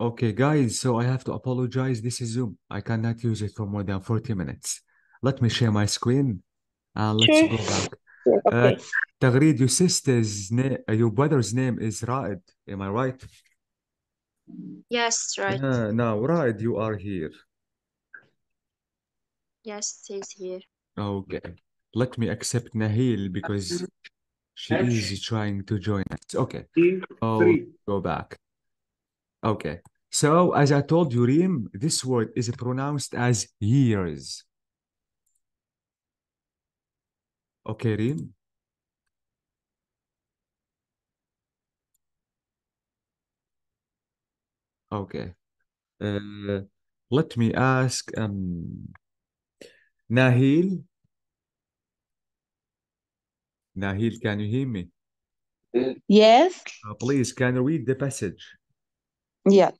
Okay, guys, so I have to apologize. This is Zoom. I cannot use it for more than 40 minutes. Let me share my screen and uh, let's go back. Uh, okay. Uh, Tagreed, your sister's name, your brother's name is Raed. Am I right? Yes, right. Uh, now, Raed, you are here. Yes, he's here. Okay. Let me accept Nahil because she is trying to join us. Okay. Oh, go back. Okay. So as I told you, Reem, this word is pronounced as years. Okay, Reem. Okay. Uh, let me ask um, Nahil. Nahil, can you hear me? Yes. Uh, please, can you read the passage? Yeah.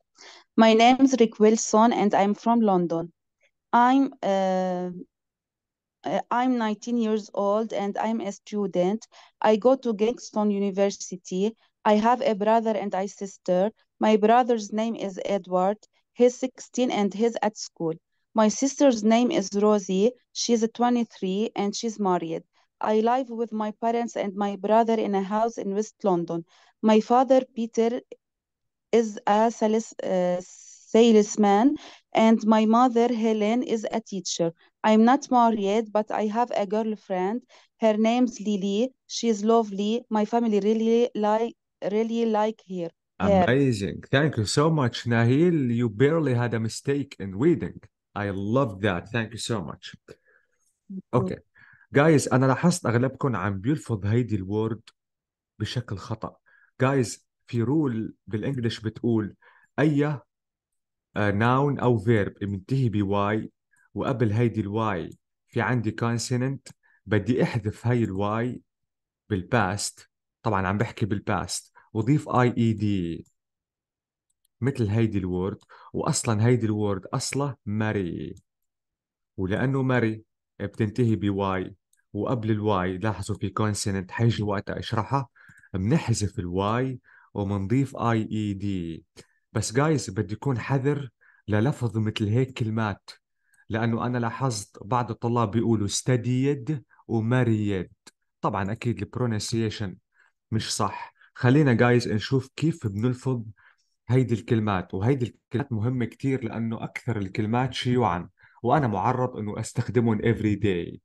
My name is Rick Wilson and I'm from London. I'm uh, uh, I'm 19 years old and I'm a student. I go to Kingston University. I have a brother and a sister. My brother's name is Edward. He's 16 and he's at school. My sister's name is Rosie. She's 23 and she's married. I live with my parents and my brother in a house in West London. My father, Peter, is a sales, uh, salesman and my mother Helen is a teacher. I'm not married but I have a girlfriend. Her name's Lily. She's lovely. My family really like really like her. Amazing. Thank you so much Nahil. You barely had a mistake in reading. I love that. Thank you so much. Okay. جايز انا لاحظت اغلبكم عم بيلفظ هيدي الوورد بشكل خطا Guys. في رول بالانجلش بتقول اي ناون آه، او فيرب منتهي بواي وقبل هيدي الواي في عندي كونسننت بدي احذف هاي الواي بالباست طبعا عم بحكي بالباست وضيف اي اي دي مثل هيدي الورد واصلا هيدي الورد اصله ماري ولانه ماري بتنتهي بواي وقبل الواي لاحظوا في كونسننت حيجي وقتها اشرحها بنحذف الواي ومنضيف اي اي e دي بس جايز بدي يكون حذر للفظ مثل هيك كلمات لانه انا لاحظت بعض الطلاب بيقولوا studied ومريد طبعا اكيد البرونسيشن مش صح خلينا جايز نشوف كيف بنلفظ هيدي الكلمات وهيدي الكلمات مهمة كثير لأنه أكثر الكلمات شيوعا وأنا معرض أنه أستخدمهم every day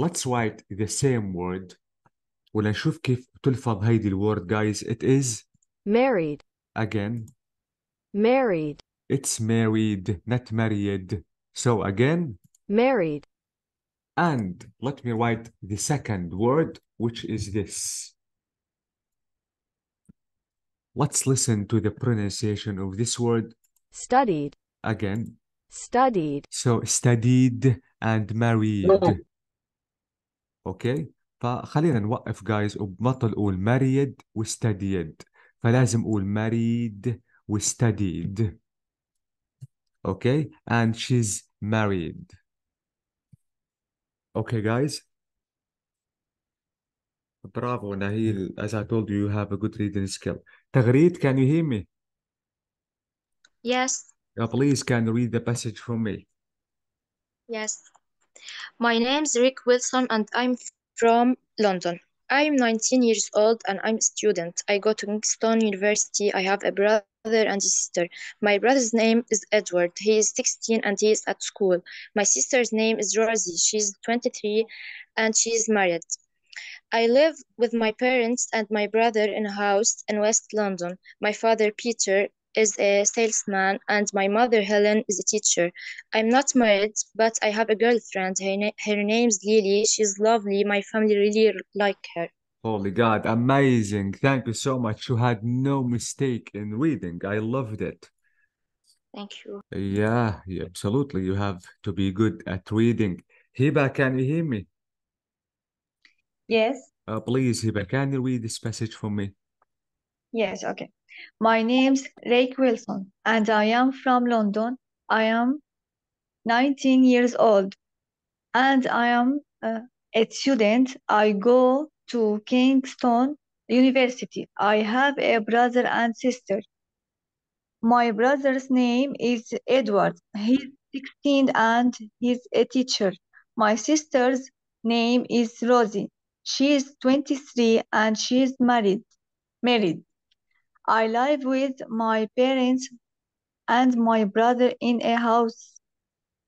Let's write the same word ولنشوف كيف تلفظ هيدي الورد guys it is married again married it's married not married so again married and let me write the second word which is this let's listen to the pronunciation of this word studied again studied so studied and married okay فخلينا نوقف جايز وبمطل قول married وستديد فلازم قول married وستديد اوكي and she's married okay guys برافو Nahil as I told you you have a good reading skill تغريد can you hear me yes yeah, please can you read the passage for me yes my name's Rick Wilson and I'm from London. I'm 19 years old and I'm a student. I go to Kingston University. I have a brother and a sister. My brother's name is Edward. He is 16 and he is at school. My sister's name is Rosie. She's 23 and she is married. I live with my parents and my brother in a house in West London. My father, Peter, is a salesman, and my mother, Helen, is a teacher. I'm not married, but I have a girlfriend. Her, na- her name's Lily. She's lovely. My family really like her. Holy God, amazing. Thank you so much. You had no mistake in reading. I loved it. Thank you. Yeah, yeah absolutely. You have to be good at reading. Hiba, can you hear me? Yes. Uh, please, Hiba, can you read this passage for me? Yes, okay. My name's Lake Wilson, and I am from London. I am 19 years old, and I am uh, a student. I go to Kingston University. I have a brother and sister. My brother's name is Edward. He's 16 and he's a teacher. My sister's name is Rosie. She is 23 and she is married. Married. I live with my parents and my brother in a house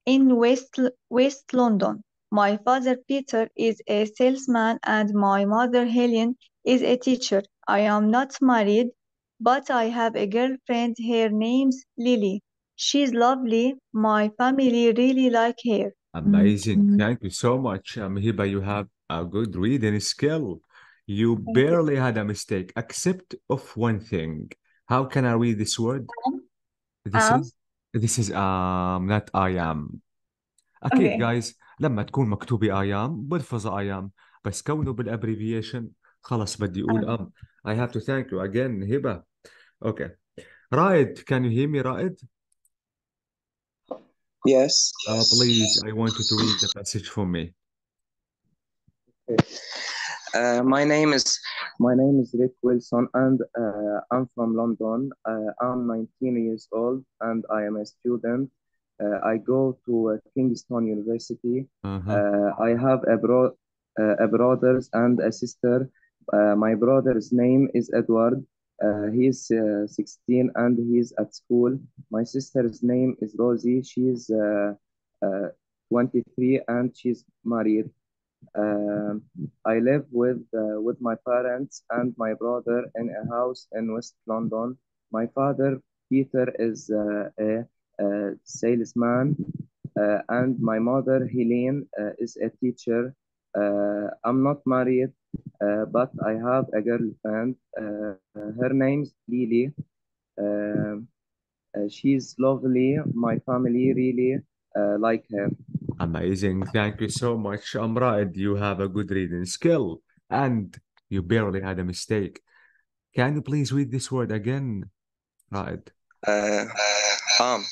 in West, West London. My father, Peter, is a salesman and my mother, Helen, is a teacher. I am not married, but I have a girlfriend. Her name's Lily. She's lovely. My family really like her. Amazing. Mm -hmm. Thank you so much. Um, Hiba, you have a good reading skill. You Thank barely you. had a mistake, except of one thing. How can I read this word? Um, this um. is this is um not I am. okay. guys لما تكون مكتوبة I am بلفظ I am بس كونه بالابريفيشن خلص بدي أقول أم. I have to thank you again هبة. Okay. Raid, can you hear me, Raid? Yes. Uh, please, I want you to read the passage for me. Okay. Uh, my name is my name is Rick Wilson, and uh, I'm from London. Uh, I'm 19 years old, and I am a student. Uh, I go to uh, Kingston University. -huh. Mm-hmm. I have a bro a brother and a sister. my brother's name is Edward. he's 16 and he's at school. My sister's name is Rosie. She's 23 and she's married. Um, I live with uh, with my parents and my brother in a house in West London. My father Peter is uh, a, a, salesman, uh, and my mother Helene uh, is a teacher. Uh, I'm not married, uh, but I have a girlfriend. her name's Lily. Um, she's lovely. My family really uh, like him. Amazing. Thank you so much, Amrad. You have a good reading skill and you barely had a mistake. Can you please read this word again, Raed? Uh, um.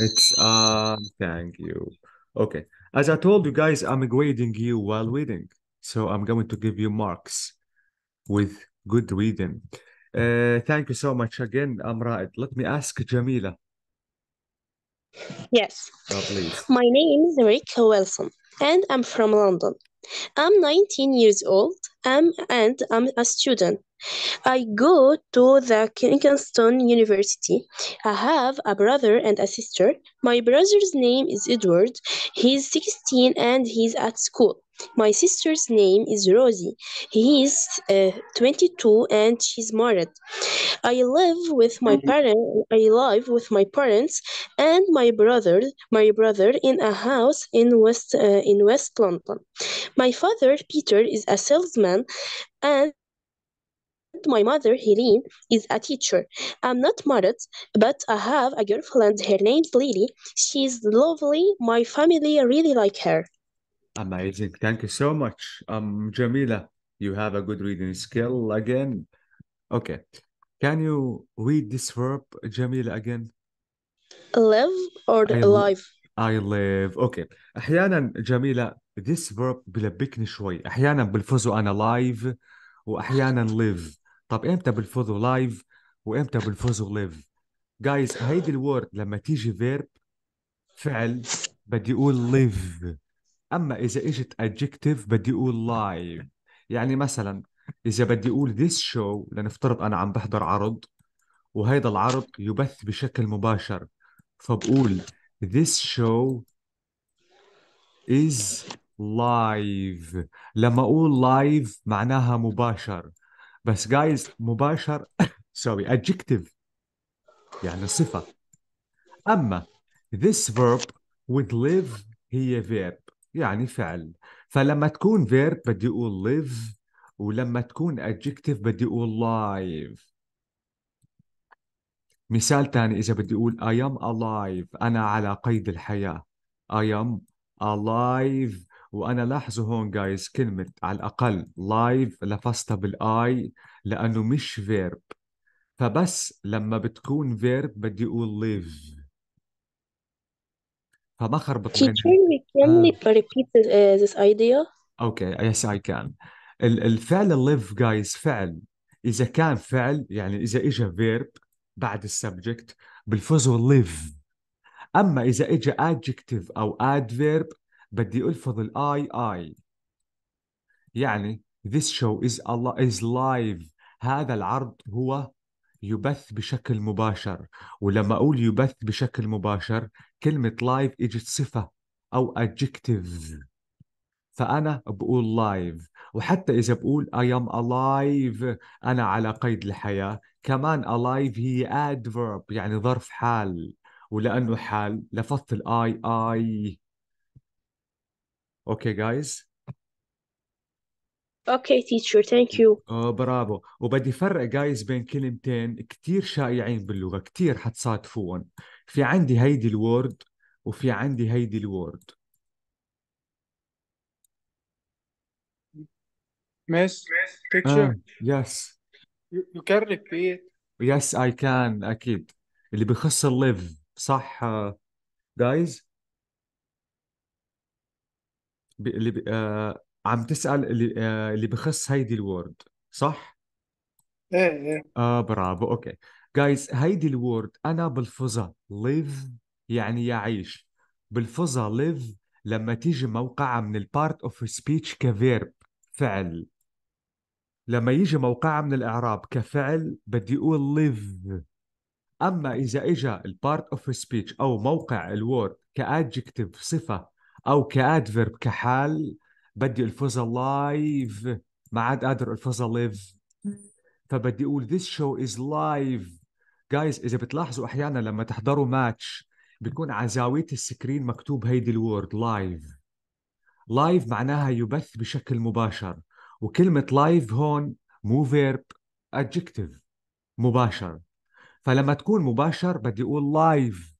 It's uh, thank you. Okay. As I told you guys, I'm grading you while reading. So I'm going to give you marks with good reading. Uh, thank you so much again, Amrad. Let me ask Jamila. Yes. Oh, My name is Rick Wilson, and I'm from London. I'm 19 years old I'm, um, and I'm a student. I go to the Kingston University. I have a brother and a sister. My brother's name is Edward. He's 16 and he's at school. My sister's name is Rosie. He is uh, 22 and she's married. I live with my mm-hmm. parents. I live with my parents and my brother. My brother in a house in West uh, in West London. My father Peter is a salesman, and my mother, Helene, is a teacher. I'm not married, but I have a girlfriend. Her name's Lily. She's lovely. My family really like her. Amazing. Thank you so much. Um, Jamila, you have a good reading skill again. Okay. Can you read this verb, Jamila, again? Live or I alive? I live. Okay. أحيانا جميلة this verb بلبكني شوي. أحيانا بلفظه أنا live وأحيانا live. طب إمتى بلفظه live وإمتى بلفظه live؟ Guys, هيدي الورد لما تيجي verb فعل بدي أقول live اما اذا اجت adjective بدي اقول لايف يعني مثلا اذا بدي اقول this show لنفترض انا عم بحضر عرض وهيدا العرض يبث بشكل مباشر فبقول this show is live لما اقول لايف معناها مباشر بس جايز مباشر سوري adjective يعني صفة أما this verb with live هي verb يعني فعل فلما تكون فيرب بدي اقول live ولما تكون adjective بدي اقول live مثال ثاني اذا بدي اقول I am alive انا على قيد الحياه I am alive وانا لاحظوا هون جايز كلمه على الاقل لايف لفظتها بالاي لانه مش فيرب فبس لما بتكون فيرب بدي اقول live فما خربطوا Can you can you repeat this, uh, this idea? اوكي يس اي كان الفعل الليف جايز فعل اذا كان فعل يعني اذا اجى فيرب بعد السبجكت بلفظه live اما اذا اجى adjective او adverb بدي الفظ الاي اي يعني this show is al- is live هذا العرض هو يبث بشكل مباشر ولما اقول يبث بشكل مباشر كلمه لايف اجت صفه او adjective فانا بقول لايف وحتى اذا بقول I am alive انا على قيد الحياه كمان alive هي adverb يعني ظرف حال ولانه حال لفظت الاي اي اوكي جايز اوكي تيتشر ثانك يو برافو وبدي فرق جايز بين كلمتين كثير شائعين باللغه كثير حتصادفوهم في عندي هيدي الوورد وفي عندي هيدي الوورد مس picture آه. yes you, you can repeat yes I can أكيد اللي بخص الليف صح جايز uh, اللي ب... Uh, آه، عم تسال اللي, آه، اللي بخص هيدي الوورد صح؟ ايه ايه اه برافو اوكي جايز هيدي الوورد انا بلفظها ليف يعني يعيش بلفظها ليف لما تيجي موقعها من البارت اوف سبيتش كفيرب فعل لما يجي موقعها من الاعراب كفعل بدي اقول ليف اما اذا اجى البارت اوف سبيتش او موقع الوورد كادجكتيف صفه او كادفيرب كحال بدي الفظها لايف ما عاد قادر الفظها ليف فبدي اقول this show is live جايز اذا بتلاحظوا احيانا لما تحضروا ماتش بيكون على زاويه السكرين مكتوب هيدي الورد لايف لايف معناها يبث بشكل مباشر وكلمه لايف هون مو فيرب ادجكتيف مباشر فلما تكون مباشر بدي اقول لايف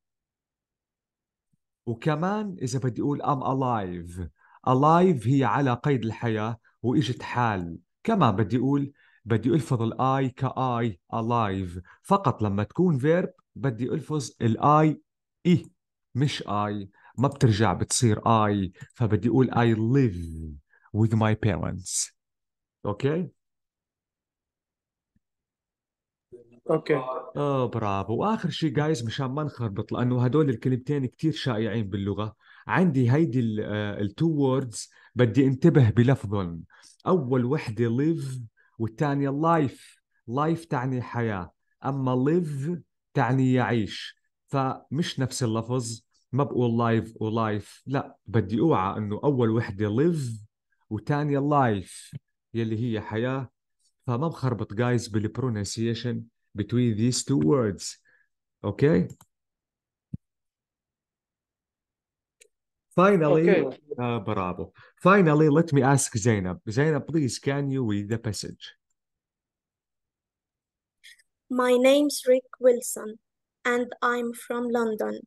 وكمان اذا بدي اقول ام الايف Alive هي على قيد الحياة وإجت حال كما بدي أقول بدي ألفظ الآي كآي alive فقط لما تكون فيرب بدي ألفظ الآي إي مش آي ما بترجع بتصير آي فبدي أقول I live with my parents أوكي okay? اوكي اه برافو واخر شيء جايز مشان ما نخربط لانه هدول الكلمتين كثير شائعين باللغه عندي هيدي التو ووردز آه، بدي انتبه بلفظهم اول وحده ليف والثانيه لايف لايف تعني حياه اما ليف تعني يعيش فمش نفس اللفظ ما بقول لايف ولايف لا بدي اوعى انه اول وحده ليف وثانيه لايف يلي هي حياه فما بخربط جايز بالبرونسيشن between these two words. Okay? Finally, okay. Uh, bravo. Finally, let me ask Zainab. Zainab, please, can you read the passage? My name's Rick Wilson, and I'm from London.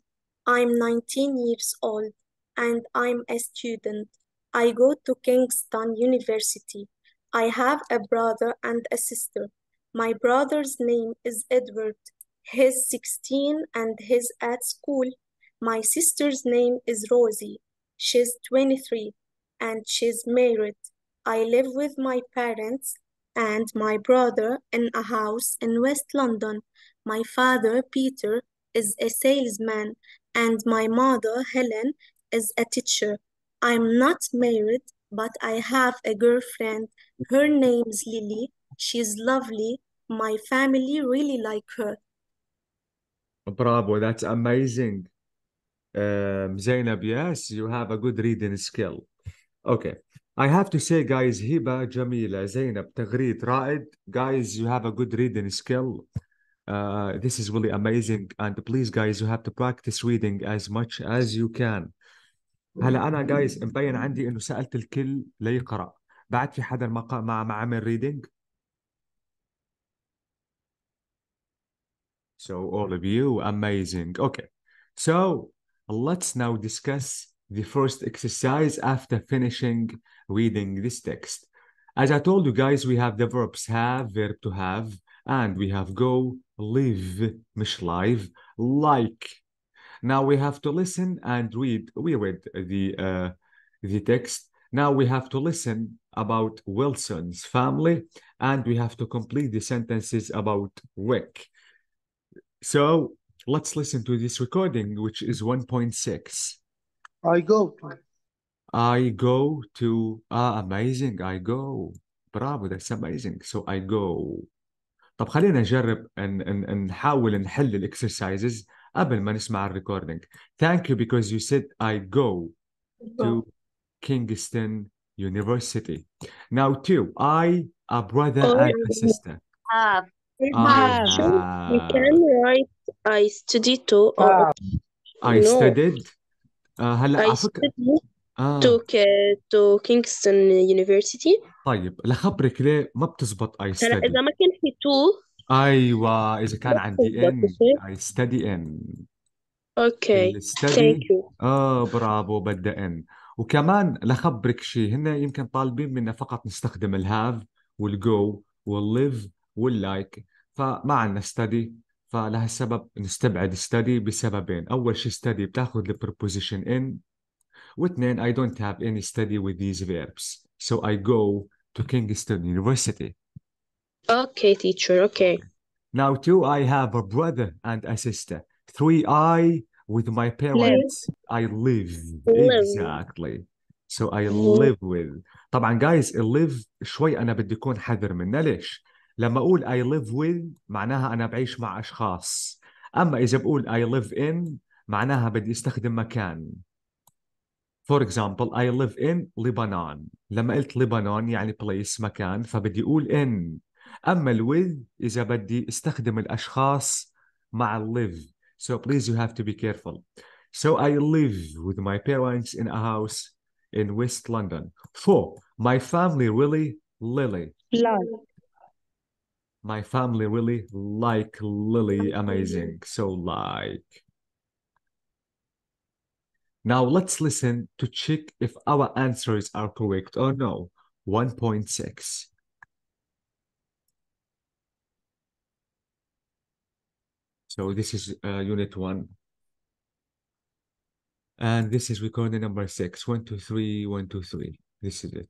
I'm 19 years old, and I'm a student. I go to Kingston University. I have a brother and a sister. My brother's name is Edward. He's 16 and he's at school. My sister's name is Rosie. She's 23 and she's married. I live with my parents and my brother in a house in West London. My father, Peter, is a salesman and my mother, Helen, is a teacher. I'm not married, but I have a girlfriend. Her name's Lily She's lovely. My family really like her. Bravo, that's amazing. Um, Zainab, yes, you have a good reading skill. Okay. I have to say, guys, Hiba, Jamila, Zainab, Tagreet, Raed, guys, you have a good reading skill. Uh, this is really amazing. And please, guys, you have to practice reading as much as you can. هلا انا جايز مبين عندي انه سالت الكل ليقرا بعد في حدا ما مع ما عمل ريدنج So all of you, amazing. Okay. So let's now discuss the first exercise after finishing reading this text. As I told you guys, we have the verbs have, verb to have, and we have go, live, مش live, like. Now we have to listen and read. We read the uh, the text. Now we have to listen about Wilson's family, and we have to complete the sentences about Wick. So let's listen to this recording, which is 1.6. I go. I go to, ah, amazing, I go. Bravo, that's amazing. So I go. طب خلينا نجرب ان ان نحاول نحل الاكسرسايزز قبل ما نسمع recording. Thank you because you said I go to Kingston University. Now two, I a brother and a oh, sister. Ah, آه. you can write I study to ah. I no. studied هلا I على فكرة آه. to, Kingston University طيب لخبرك ليه ما بتزبط I ترى studied إذا ما كان في تو ايوه اذا كان عندي ان اي I study أوكي ثانك thank you اه برافو بدأ ان وكمان لخبرك شيء هن يمكن طالبين منا فقط نستخدم الهاف والجو والليف واللايك فما عندنا ستدي فلهالسبب نستبعد ستدي بسببين اول شيء ستدي بتاخذ البروبوزيشن ان واثنين I don't have any study with these verbs so I go to Kingston University اوكي teacher اوكي now two I have a brother and a sister three I with my parents live. I live. live exactly so I live with طبعا guys live شوي انا بدي اكون حذر منه ليش؟ لما اقول I live with معناها انا بعيش مع اشخاص اما اذا بقول I live in معناها بدي استخدم مكان فور example I live in لبنان لما قلت لبنان يعني place مكان فبدي اقول in اما الوذ اذا بدي استخدم الاشخاص مع live so please you have to be careful so I live with my parents in a house in West London four my family really Lily. Love. my family really like Lily amazing. So like. Now let's listen to check if our answers are correct or no. 1.6. So this is uh, unit one. And this is recording number six. One, two, three, one, two, three. This is it.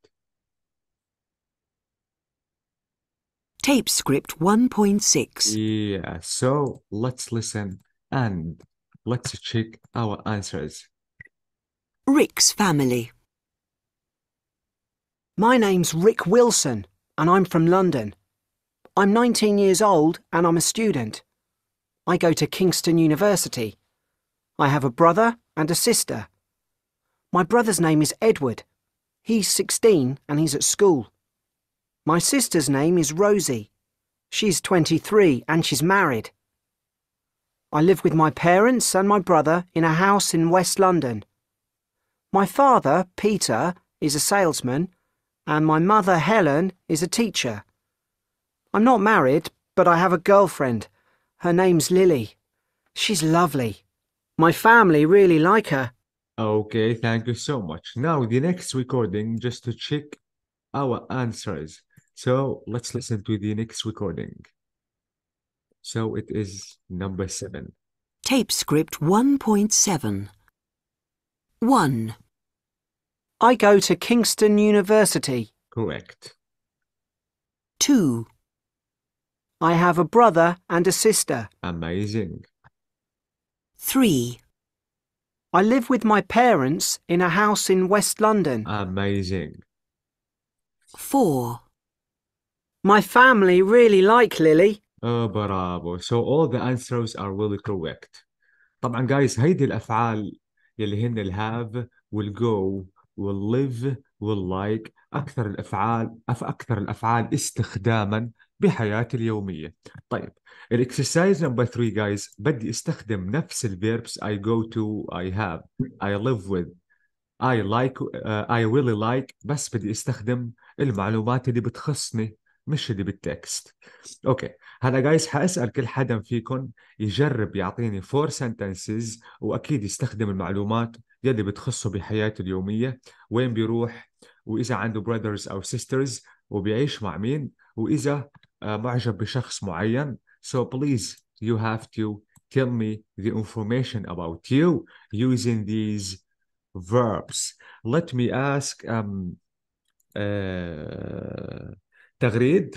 Tape script 1.6. Yeah, so let's listen and let's check our answers. Rick's family. My name's Rick Wilson and I'm from London. I'm 19 years old and I'm a student. I go to Kingston University. I have a brother and a sister. My brother's name is Edward. He's 16 and he's at school. My sister's name is Rosie. She's 23 and she's married. I live with my parents and my brother in a house in West London. My father, Peter, is a salesman, and my mother, Helen, is a teacher. I'm not married, but I have a girlfriend. Her name's Lily. She's lovely. My family really like her. Okay, thank you so much. Now, the next recording, just to check our answers. So let's listen to the next recording. So it is number seven. Tape script 1.7 1. I go to Kingston University. Correct. 2. I have a brother and a sister. Amazing. 3. I live with my parents in a house in West London. Amazing. 4. My family really like Lily. Oh, bravo. So all the answers are really correct. طبعا guys, هيدي الأفعال يلي هن ال have, will go, will live, will like أكثر الأفعال أف أكثر الأفعال استخداما بحياة اليومية. طيب, exercise number three guys, بدي استخدم نفس الفيربس I go to, I have, I live with, I like, I really like بس بدي استخدم المعلومات اللي بتخصني مش اللي بالتكست اوكي هلا جايز حاسال كل حدا فيكم يجرب يعطيني فور سنتنسز واكيد يستخدم المعلومات يلي بتخصه بحياته اليوميه وين بيروح واذا عنده برادرز او سيسترز وبيعيش مع مين واذا آه، معجب بشخص معين so please you have to tell me the information about you using these verbs let me ask um uh, تغريد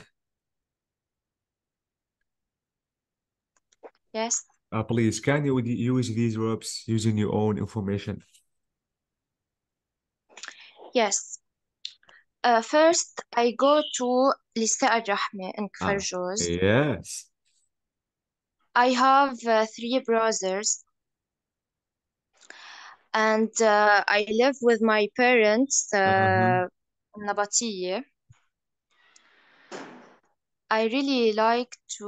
Yes. Uh, please, can you use these verbs using your own information? Yes. Uh, first, I go to لساء and in ah, Kfar Yes. I have uh, three brothers and uh, I live with my parents uh, -huh. Mm-hmm. in Nabatiye. I really like to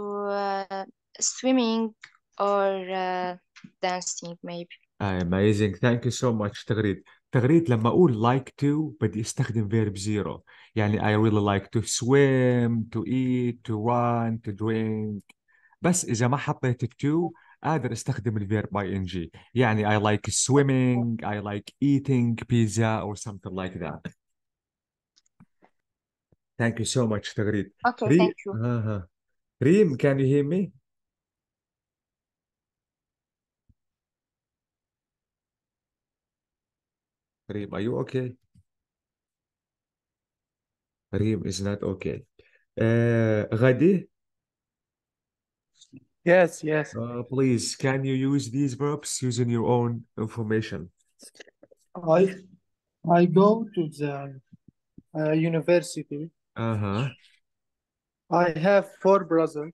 uh, swimming or uh, dancing maybe. Ah, amazing. Thank you so much تغريد. تغريد لما أقول like to بدي أستخدم verb zero. يعني I really like to swim, to eat, to run, to drink. بس إذا ما حطيت to قادر استخدم الفيرب ing يعني I like swimming, I like eating pizza or something like that. Thank you so much, Tagreed. Okay, Reem, thank you. Uh-huh. Reem, can you hear me? Reem, are you okay? Reem is not okay. Uh, Ghadi? Yes, yes. Uh, please, can you use these verbs using your own information? I I go to the uh, university. Uh huh. I have four brothers.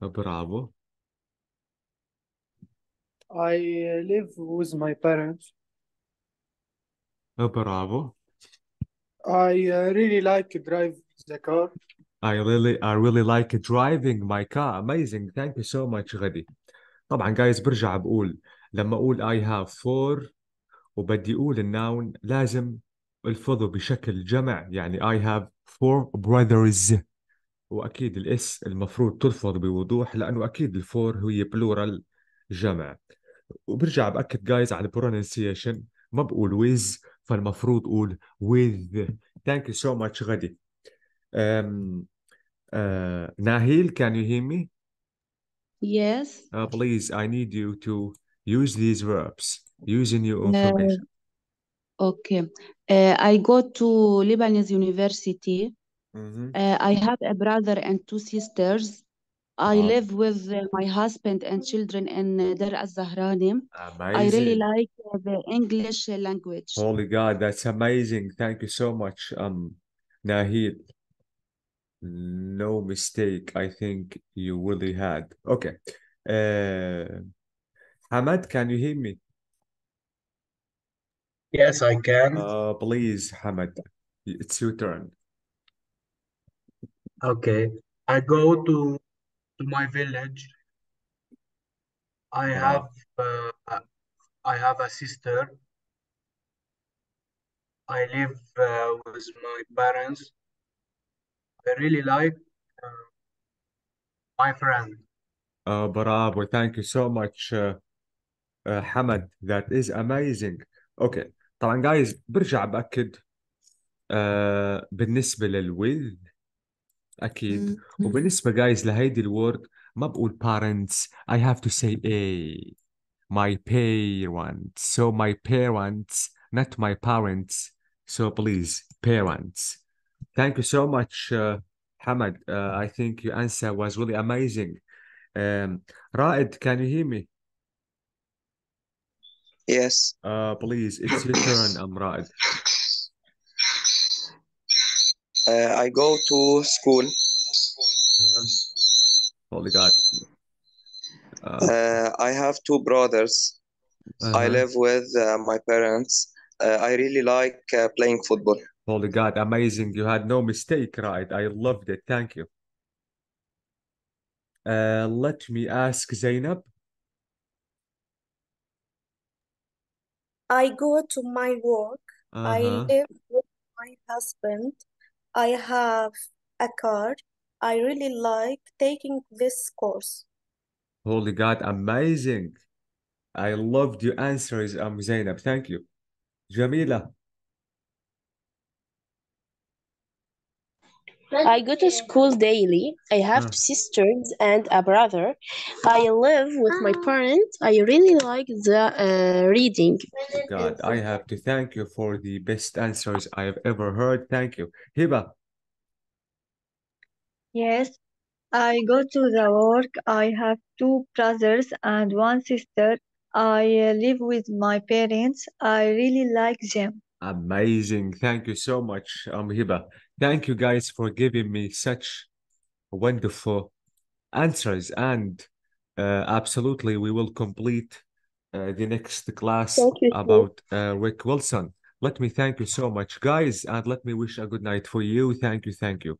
Bravo. I live with my parents. Bravo. I uh, really like to drive the car. I really I really like driving my car. Amazing. Thank you so much غدي. طبعا جايز برجع بقول لما اقول I have four وبدي اقول الناون لازم الفظوا بشكل جمع يعني I have four brothers واكيد الاس المفروض تلفظ بوضوح لانه اكيد الفور هي بلورال جمع وبرجع باكد جايز على pronunciation ما بقول with فالمفروض قول with thank you so much غدي um, uh, Nahil can you hear me yes uh, please I need you to use these verbs using your information Okay. Uh, I go to Lebanese University. Mm-hmm. Uh, I have a brother and two sisters. I wow. live with uh, my husband and children in uh, Dar al Zahrani. I really like uh, the English uh, language. Holy God, that's amazing. Thank you so much, um, Nahid. No mistake. I think you really had. Okay. Hamad, can you hear me? Yes, I can. Uh, please, Hamad, it's your turn. Okay. I go to to my village. I Yeah. have uh, I have a sister. I live uh, with my parents. I really like uh, my friend. Uh, bravo. Thank you so much, uh, uh, Hamad. That is amazing. Okay. طبعا جايز برجع باكد آه بالنسبة للويل اكيد وبالنسبه جايز لهيدي الورد ما بقول parents I have to say a my parents so my parents not my parents so please parents thank you so much uh, Hamad uh, I think your answer was really amazing um, رائد can you hear me Yes. Uh, please, it's your turn, Amrad. Uh, I go to school. uh Holy God. Uh, uh, I have two brothers. Uh-huh. I live with uh, my parents. Uh, I really like uh, playing football. Holy God, amazing. You had no mistake, right? I loved it. Thank you. Uh, let me ask Zainab. I go to my work. Uh-huh. I live with my husband. I have a car. I really like taking this course. Holy God, amazing. I loved your answers, um, Zainab. Thank you. Jamila, I go to school daily. I have hmm. sisters and a brother. I live with my parents. I really like the uh, reading. God, I have to thank you for the best answers I have ever heard. Thank you. Hiba. Yes, I go to the work. I have two brothers and one sister. I uh, live with my parents. I really like them. Amazing. Thank you so much, um, Hiba. Thank you guys for giving me such wonderful answers. And uh, absolutely, we will complete uh, the next class you, about uh, Rick Wilson. Let me thank you so much, guys, and let me wish a good night for you. Thank you. Thank you.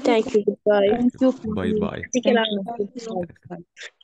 thank you. goodbye. Thank you. Bye bye.